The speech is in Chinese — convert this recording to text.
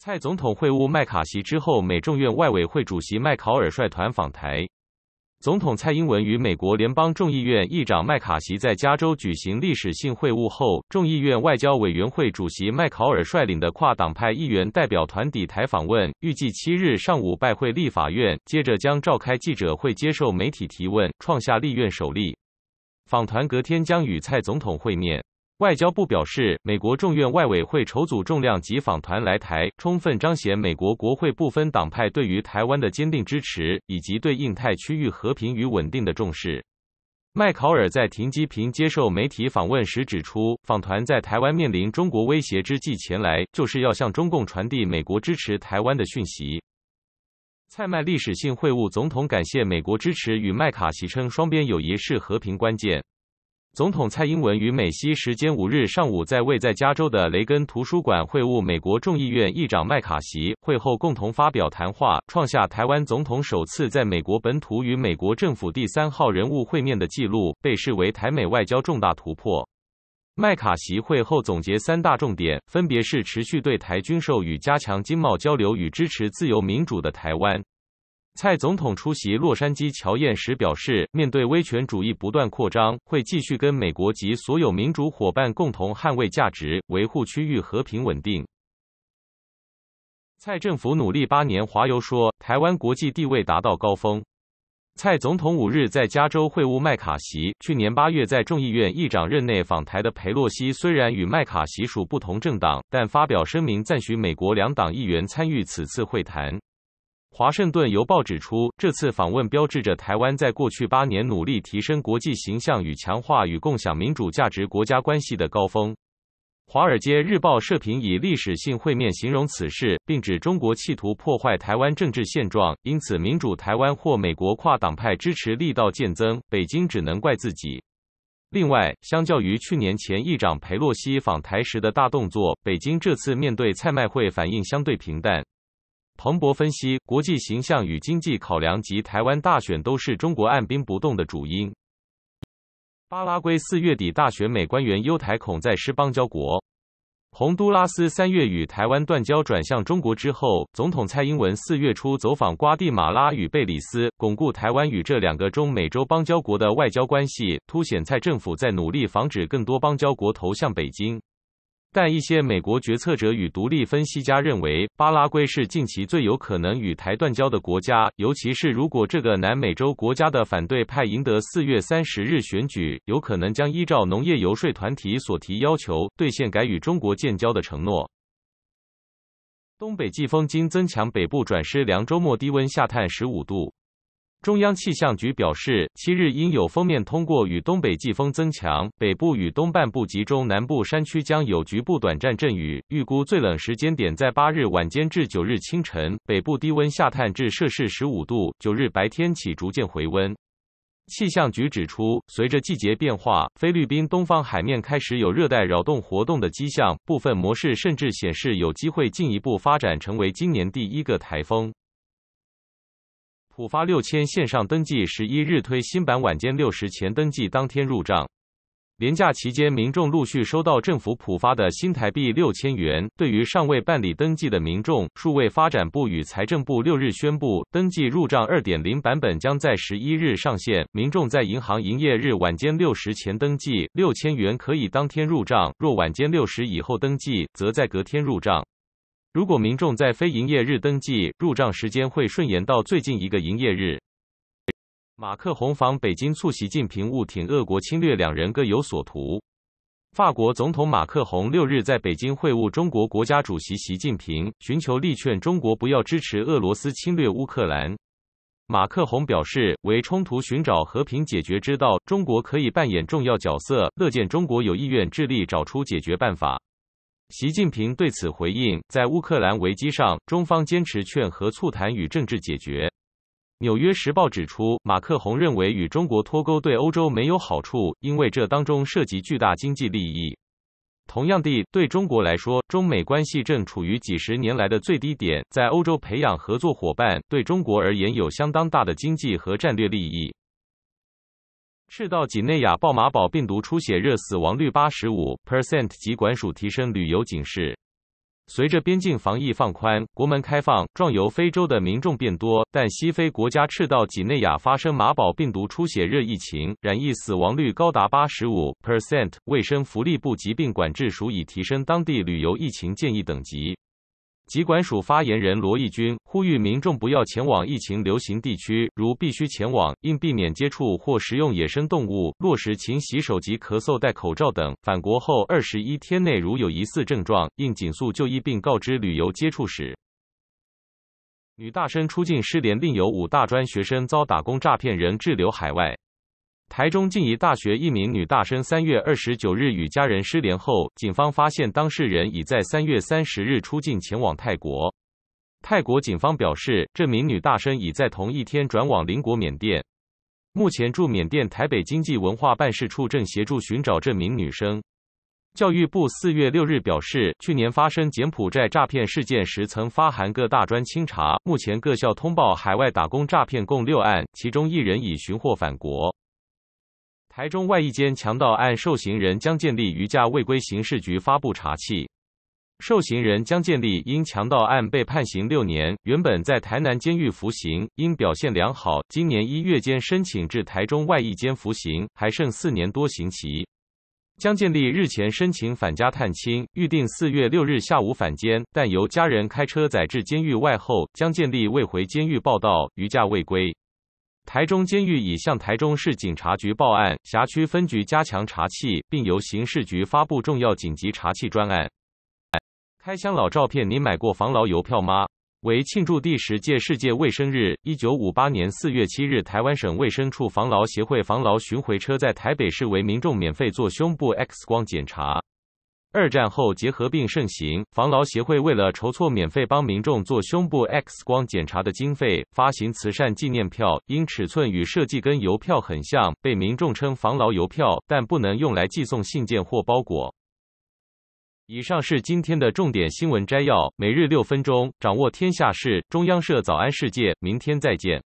蔡总统会晤麦卡锡之后，美众院外委会主席麦考尔率团访台。总统蔡英文与美国联邦众议院议长麦卡锡在加州举行历史性会晤后，众议院外交委员会主席麦考尔率领的跨党派议员代表团抵台访问，预计七日上午拜会立法院，接着将召开记者会接受媒体提问，创下立院首例。访团隔天将与蔡总统会面。外交部表示，美国众院外委会筹组重量级访团来台，充分彰显美国国会不分党派对于台湾的坚定支持，以及对印太区域和平与稳定的重视。麦考尔在停机坪接受媒体访问时指出，访团在台湾面临中国威胁之际前来，就是要向中共传递美国支持台湾的讯息。蔡麦历史性会晤，总统感谢美国支持，与麦卡锡称双边友谊是和平关键。总统蔡英文与美西时间五日上午在位在加州的雷根图书馆会晤美国众议院议长麦卡锡，会后共同发表谈话，创下台湾总统首次在美国本土与美国政府第三号人物会面的记录，被视为台美外交重大突破。麦卡锡会后总结三大重点，分别是持续对台军售与加强经贸交流与支持自由民主的台湾。蔡总统出席洛杉矶乔宴时表示，面对威权主义不断扩张，会继续跟美国及所有民主伙伴共同捍卫价值，维护区域和平稳定。蔡政府努力八年，华友说台湾国际地位达到高峰。蔡总统五日在加州会晤麦卡锡。去年八月在众议院议长任内访台的佩洛西，虽然与麦卡锡属不同政党，但发表声明赞许美国两党议员参与此次会谈。《华盛顿邮报》指出，这次访问标志着台湾在过去八年努力提升国际形象与强化与共享民主价值国家关系的高峰。《华尔街日报》社评以“历史性会面”形容此事，并指中国企图破坏台湾政治现状，因此民主台湾或美国跨党派支持力道渐增，北京只能怪自己。另外，相较于去年前议长佩洛西访台时的大动作，北京这次面对蔡麦会反应相对平淡。彭博分析，国际形象与经济考量及台湾大选都是中国按兵不动的主因。巴拉圭四月底大选，美官员优台恐再失邦交国。洪都拉斯三月与台湾断交转向中国之后，总统蔡英文四月初走访瓜地马拉与贝里斯，巩固台湾与这两个中美洲邦交国的外交关系，凸显蔡政府在努力防止更多邦交国投向北京。但一些美国决策者与独立分析家认为，巴拉圭是近期最有可能与台断交的国家，尤其是如果这个南美洲国家的反对派赢得四月三十日选举，有可能将依照农业游说团体所提要求兑现改与中国建交的承诺。东北季风经增强，北部转湿凉，周末低温下探十五度。中央气象局表示，七日因有锋面通过与东北季风增强，北部与东半部集中，南部山区将有局部短暂阵雨。预估最冷时间点在八日晚间至九日清晨，北部低温下探至摄氏十五度，九日白天起逐渐回温。气象局指出，随着季节变化，菲律宾东方海面开始有热带扰动活动的迹象，部分模式甚至显示有机会进一步发展成为今年第一个台风。普发六千线上登记，十一日推新版，晚间六时前登记，当天入账。年假期间，民众陆续收到政府普发的新台币六千元。对于尚未办理登记的民众，数位发展部与财政部六日宣布，登记入账二点零版本将在十一日上线。民众在银行营业日晚间六时前登记，六千元可以当天入账；若晚间六时以后登记，则在隔天入账。如果民众在非营业日登记，入账时间会顺延到最近一个营业日。马克洪访北京促习近平误挺俄国侵略，两人各有所图。法国总统马克洪六日在北京会晤中国国家主席习近平，寻求力劝中国不要支持俄罗斯侵略乌克兰。马克宏表示，为冲突寻找和平解决之道，中国可以扮演重要角色，乐见中国有意愿致力找出解决办法。习近平对此回应，在乌克兰危机上，中方坚持劝和促谈与政治解决。《纽约时报》指出，马克洪认为，与中国脱钩对欧洲没有好处，因为这当中涉及巨大经济利益。同样的，对中国来说，中美关系正处于几十年来的最低点，在欧洲培养合作伙伴，对中国而言有相当大的经济和战略利益。赤道几内亚鲍马堡病毒出血热死亡率85%，疾管署提升旅游警示。随着边境防疫放宽，国门开放，壮游非洲的民众变多，但西非国家赤道几内亚发生马堡病毒出血热疫情，染疫死亡率高达85%，卫生福利部疾病管制署已提升当地旅游疫情建议等级。疾管署发言人罗义军呼吁民众不要前往疫情流行地区，如必须前往，应避免接触或食用野生动物，落实勤洗手及咳嗽戴口罩等。返国后二十一天内如有疑似症状，应紧速就医并告知旅游接触史。女大生出境失联，另有五大专学生遭打工诈骗人滞留海外。台中静宜大学一名女大生三月二十九日与家人失联后，警方发现当事人已在三月三十日出境前往泰国。泰国警方表示，这名女大生已在同一天转往邻国缅甸。目前驻缅甸台北经济文化办事处正协助寻找这名女生。教育部四月六日表示，去年发生柬埔寨诈骗事件时曾发函各大专清查，目前各校通报海外打工诈骗共六案，其中一人已寻获返国。台中外一间强盗案受刑人江建立余驾未归，刑事局发布查缉。受刑人江建立因强盗案被判刑六年，原本在台南监狱服刑，因表现良好，今年一月间申请至台中外一间服刑，还剩四年多刑期。江建立日前申请返家探亲，预定四月六日下午返监，但由家人开车载至监狱外后，江建立未回监狱报到，余假未归。台中监狱已向台中市警察局报案，辖区分局加强查缉，并由刑事局发布重要紧急查缉专案。开箱老照片，你买过防老邮票吗？为庆祝第十届世界卫生日，一九五八年四月七日，台湾省卫生处防老协会防老巡回车在台北市为民众免费做胸部 X 光检查。二战后，结核病盛行，防痨协会为了筹措免费帮民众做胸部 X 光检查的经费，发行慈善纪念票。因尺寸与设计跟邮票很像，被民众称“防痨邮票”，但不能用来寄送信件或包裹。以上是今天的重点新闻摘要，每日六分钟掌握天下事。中央社早安世界，明天再见。